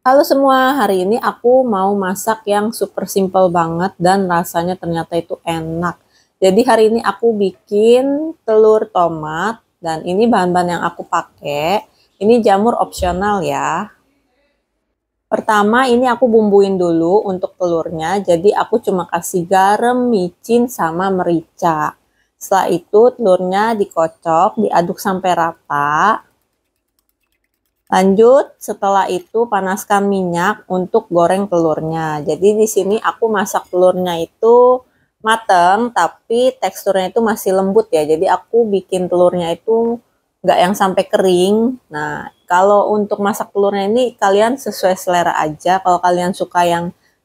Halo semua, hari ini aku mau masak yang super simple banget dan rasanya ternyata itu enak. Jadi hari ini aku bikin telur tomat dan ini bahan-bahan yang aku pakai. Ini jamur opsional ya. Pertama ini aku bumbuin dulu untuk telurnya, jadi aku cuma kasih garam, micin, sama merica. Setelah itu telurnya dikocok, diaduk sampai rata. Lanjut, setelah itu panaskan minyak untuk goreng telurnya. Jadi di sini aku masak telurnya itu mateng, tapi teksturnya itu masih lembut ya. Jadi aku bikin telurnya itu nggak yang sampai kering. Nah, kalau untuk masak telurnya ini kalian sesuai selera aja. Kalau kalian suka yang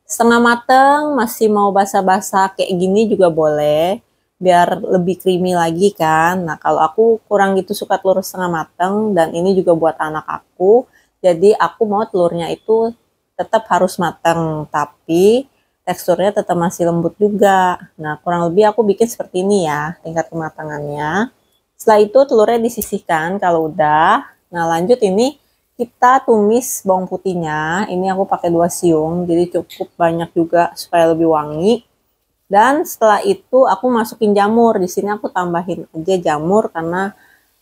setengah mateng, masih mau basah-basah kayak gini juga boleh biar lebih creamy lagi kan. Nah, kalau aku kurang gitu suka telur setengah mateng dan ini juga buat anak aku. Jadi aku mau telurnya itu tetap harus mateng tapi teksturnya tetap masih lembut juga. Nah, kurang lebih aku bikin seperti ini ya tingkat kematangannya. Setelah itu telurnya disisihkan kalau udah. Nah, lanjut ini kita tumis bawang putihnya. Ini aku pakai dua siung jadi cukup banyak juga supaya lebih wangi. Dan setelah itu aku masukin jamur. Di sini aku tambahin aja jamur karena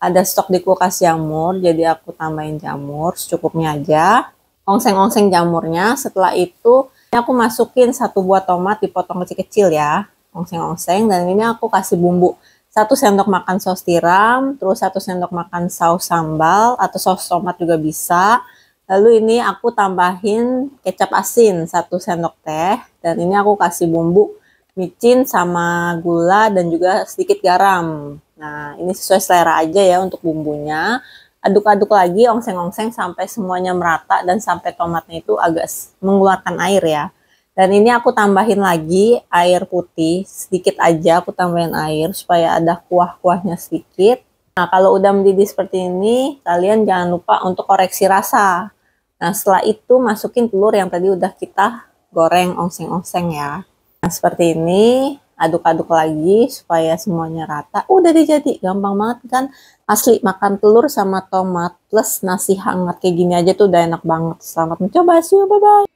ada stok di kulkas jamur, jadi aku tambahin jamur secukupnya aja. Ongseng-ongseng jamurnya. Setelah itu aku masukin satu buah tomat dipotong kecil-kecil ya. Ongseng-ongseng dan ini aku kasih bumbu. Satu sendok makan saus tiram, terus satu sendok makan saus sambal atau saus tomat juga bisa. Lalu ini aku tambahin kecap asin satu sendok teh dan ini aku kasih bumbu micin sama gula dan juga sedikit garam. Nah, ini sesuai selera aja ya untuk bumbunya. Aduk-aduk lagi ongseng-ongseng sampai semuanya merata dan sampai tomatnya itu agak mengeluarkan air ya. Dan ini aku tambahin lagi air putih, sedikit aja aku tambahin air supaya ada kuah-kuahnya sedikit. Nah, kalau udah mendidih seperti ini, kalian jangan lupa untuk koreksi rasa. Nah, setelah itu masukin telur yang tadi udah kita goreng ongseng-ongseng ya. Nah, seperti ini aduk-aduk lagi supaya semuanya rata. Udah deh jadi, gampang banget kan. Asli makan telur sama tomat plus nasi hangat kayak gini aja tuh udah enak banget. Selamat mencoba, see you, bye-bye.